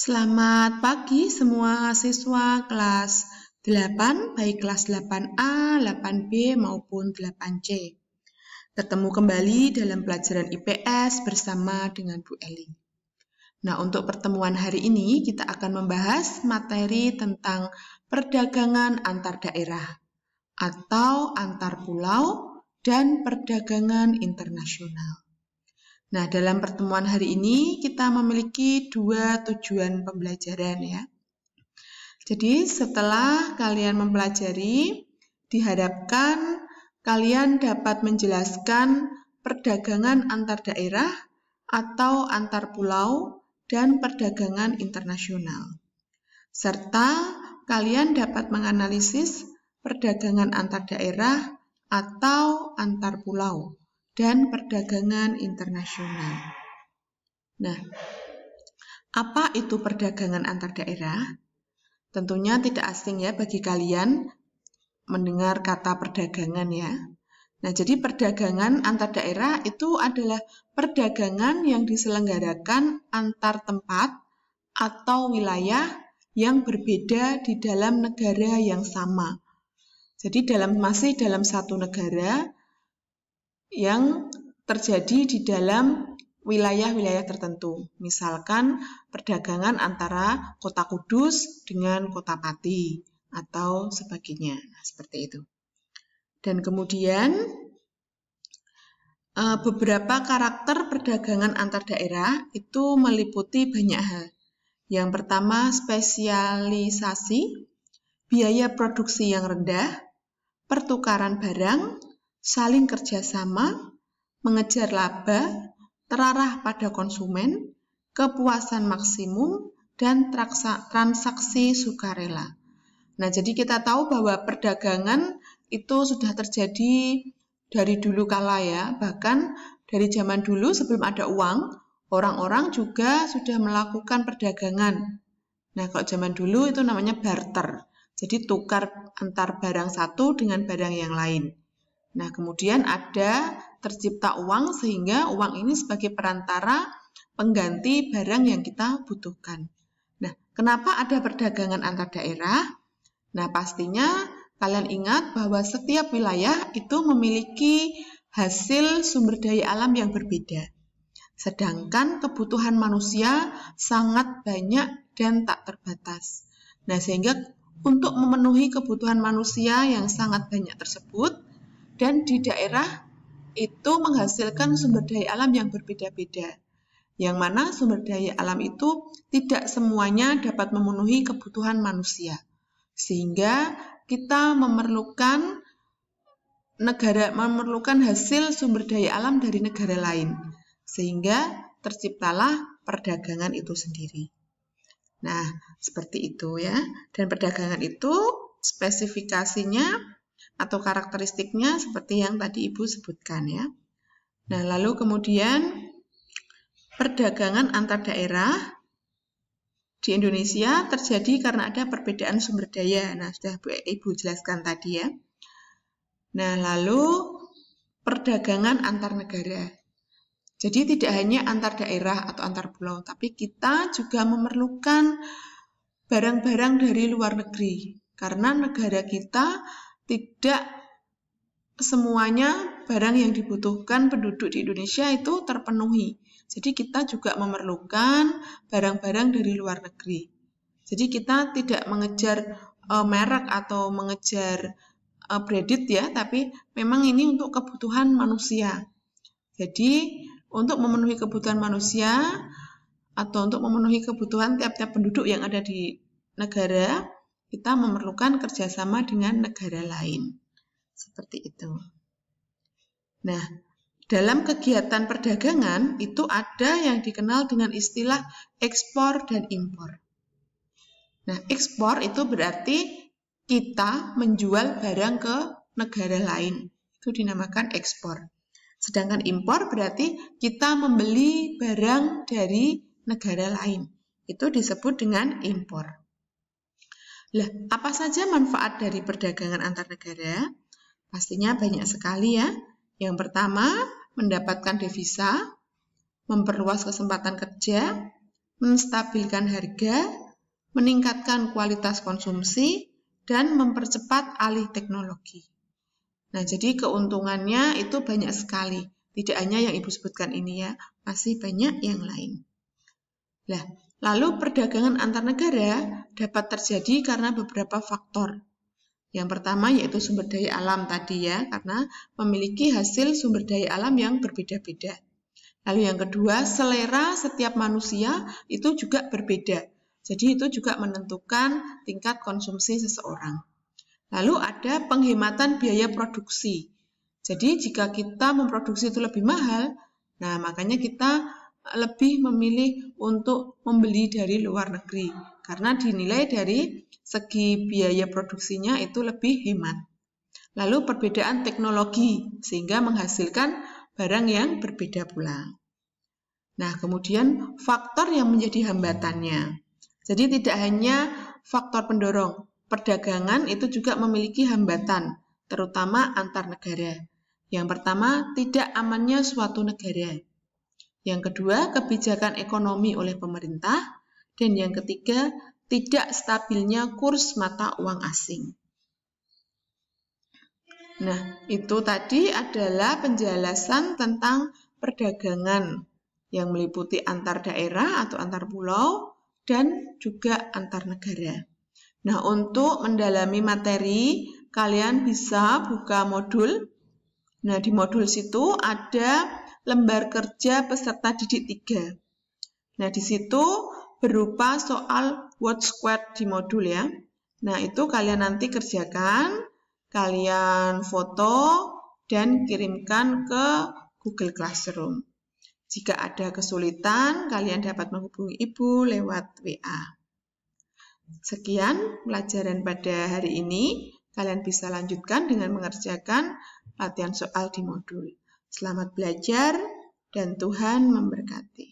Selamat pagi semua siswa kelas 8, baik kelas 8A, 8B, maupun 8C. Ketemu kembali dalam pelajaran IPS bersama dengan Bu Eli. Nah, untuk pertemuan hari ini kita akan membahas materi tentang perdagangan antar daerah atau antar pulau dan perdagangan internasional. Nah, dalam pertemuan hari ini kita memiliki dua tujuan pembelajaran ya. Jadi, setelah kalian mempelajari, diharapkan kalian dapat menjelaskan perdagangan antar daerah atau antar pulau dan perdagangan internasional. Serta kalian dapat menganalisis perdagangan antar daerah atau antar pulau dan perdagangan internasional. Nah, apa itu perdagangan antar daerah? Tentunya tidak asing ya bagi kalian mendengar kata perdagangan ya. Nah, jadi perdagangan antar daerah itu adalah perdagangan yang diselenggarakan antar tempat atau wilayah yang berbeda di dalam negara yang sama. Jadi dalam masih dalam satu negara, yang terjadi di dalam wilayah-wilayah tertentu. Misalkan perdagangan antara kota Kudus dengan kota Pati atau sebagainya. Nah, seperti itu. Dan kemudian eh, beberapa karakter perdagangan antar daerah itu meliputi banyak hal. Yang pertama, spesialisasi, biaya produksi yang rendah, pertukaran barang, saling kerjasama, mengejar laba, terarah pada konsumen, kepuasan maksimum, dan transaksi sukarela. Nah, jadi kita tahu bahwa perdagangan itu sudah terjadi dari dulu kala ya, bahkan dari zaman dulu sebelum ada uang, orang-orang juga sudah melakukan perdagangan. Nah, kalau zaman dulu itu namanya barter. Jadi tukar antar barang satu dengan barang yang lain. Nah, kemudian ada tercipta uang sehingga uang ini sebagai perantara pengganti barang yang kita butuhkan. Nah, kenapa ada perdagangan antar daerah? Nah, pastinya kalian ingat bahwa setiap wilayah itu memiliki hasil sumber daya alam yang berbeda. Sedangkan kebutuhan manusia sangat banyak dan tak terbatas. Nah, sehingga untuk memenuhi kebutuhan manusia yang sangat banyak tersebut, dan di daerah itu menghasilkan sumber daya alam yang berbeda-beda, yang mana sumber daya alam itu tidak semuanya dapat memenuhi kebutuhan manusia, sehingga kita memerlukan negara memerlukan hasil sumber daya alam dari negara lain, sehingga terciptalah perdagangan itu sendiri. Nah, seperti itu ya. Dan perdagangan itu spesifikasinya atau karakteristiknya seperti yang tadi Ibu sebutkan ya. Nah, lalu kemudian perdagangan antar daerah di Indonesia terjadi karena ada perbedaan sumber daya. Nah, sudah Ibu jelaskan tadi ya. Nah, lalu perdagangan antar negara. Jadi tidak hanya antar daerah atau antar pulau, tapi kita juga memerlukan barang-barang dari luar negeri karena negara kita tidak semuanya barang yang dibutuhkan penduduk di Indonesia itu terpenuhi. Jadi kita juga memerlukan barang-barang dari luar negeri. Jadi kita tidak mengejar e, merek atau mengejar e, kredit ya, tapi memang ini untuk kebutuhan manusia. Jadi untuk memenuhi kebutuhan manusia atau untuk memenuhi kebutuhan tiap-tiap penduduk yang ada di negara, kita memerlukan kerjasama dengan negara lain. Seperti itu. Nah, dalam kegiatan perdagangan itu ada yang dikenal dengan istilah ekspor dan impor. Nah, ekspor itu berarti kita menjual barang ke negara lain. Itu dinamakan ekspor. Sedangkan impor berarti kita membeli barang dari negara lain. Itu disebut dengan impor. Lah, apa saja manfaat dari perdagangan antar negara? Pastinya banyak sekali ya. Yang pertama, mendapatkan devisa, memperluas kesempatan kerja, menstabilkan harga, meningkatkan kualitas konsumsi, dan mempercepat alih teknologi. Nah, jadi keuntungannya itu banyak sekali. Tidak hanya yang Ibu sebutkan ini ya, masih banyak yang lain. Lah, Lalu perdagangan antar negara dapat terjadi karena beberapa faktor. Yang pertama yaitu sumber daya alam tadi ya, karena memiliki hasil sumber daya alam yang berbeda-beda. Lalu yang kedua, selera setiap manusia itu juga berbeda. Jadi itu juga menentukan tingkat konsumsi seseorang. Lalu ada penghematan biaya produksi. Jadi jika kita memproduksi itu lebih mahal, nah makanya kita lebih memilih untuk membeli dari luar negeri karena dinilai dari segi biaya produksinya itu lebih hemat. Lalu perbedaan teknologi sehingga menghasilkan barang yang berbeda pula. Nah, kemudian faktor yang menjadi hambatannya. Jadi tidak hanya faktor pendorong, perdagangan itu juga memiliki hambatan, terutama antar negara. Yang pertama, tidak amannya suatu negara. Yang kedua, kebijakan ekonomi oleh pemerintah. Dan yang ketiga, tidak stabilnya kurs mata uang asing. Nah, itu tadi adalah penjelasan tentang perdagangan yang meliputi antar daerah atau antar pulau dan juga antar negara. Nah, untuk mendalami materi, kalian bisa buka modul. Nah, di modul situ ada lembar kerja peserta didik 3. Nah, di situ berupa soal word square di modul ya. Nah, itu kalian nanti kerjakan, kalian foto, dan kirimkan ke Google Classroom. Jika ada kesulitan, kalian dapat menghubungi ibu lewat WA. Sekian pelajaran pada hari ini. Kalian bisa lanjutkan dengan mengerjakan latihan soal di modul. Selamat belajar dan Tuhan memberkati.